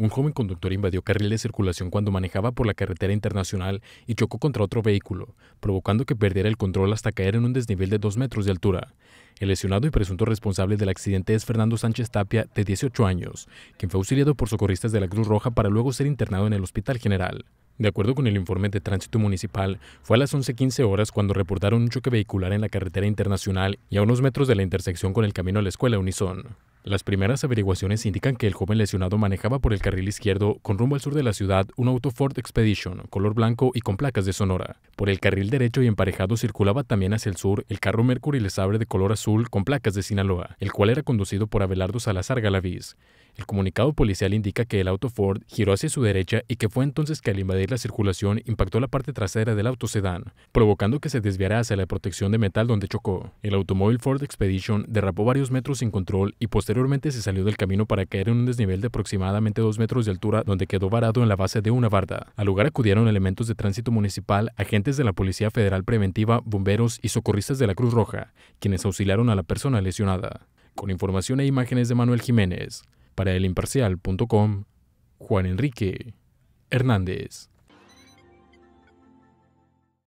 Un joven conductor invadió carril de circulación cuando manejaba por la carretera internacional y chocó contra otro vehículo, provocando que perdiera el control hasta caer en un desnivel de 2 metros de altura. El lesionado y presunto responsable del accidente es Fernando Sánchez Tapia, de 18 años, quien fue auxiliado por socorristas de la Cruz Roja para luego ser internado en el Hospital General. De acuerdo con el informe de tránsito municipal, fue a las 11.15 horas cuando reportaron un choque vehicular en la carretera internacional y a unos metros de la intersección con el camino a la escuela Unison. Las primeras averiguaciones indican que el joven lesionado manejaba por el carril izquierdo con rumbo al sur de la ciudad un auto Ford Expedition, color blanco y con placas de Sonora. Por el carril derecho y emparejado circulaba también hacia el sur el carro Mercury Lesabre de color azul con placas de Sinaloa, el cual era conducido por Abelardo Salazar Galaviz. El comunicado policial indica que el auto Ford giró hacia su derecha y que fue entonces que al invadir la circulación impactó la parte trasera del auto sedán, provocando que se desviara hacia la protección de metal donde chocó. El automóvil Ford Expedition derrapó varios metros sin control y posteriormente se salió del camino para caer en un desnivel de aproximadamente 2 metros de altura donde quedó varado en la base de una barda. Al lugar acudieron elementos de tránsito municipal, agentes de la Policía Federal Preventiva, bomberos y socorristas de la Cruz Roja, quienes auxiliaron a la persona lesionada. Con información e imágenes de Manuel Jiménez. Para elimparcial.com, Juan Enrique Hernández.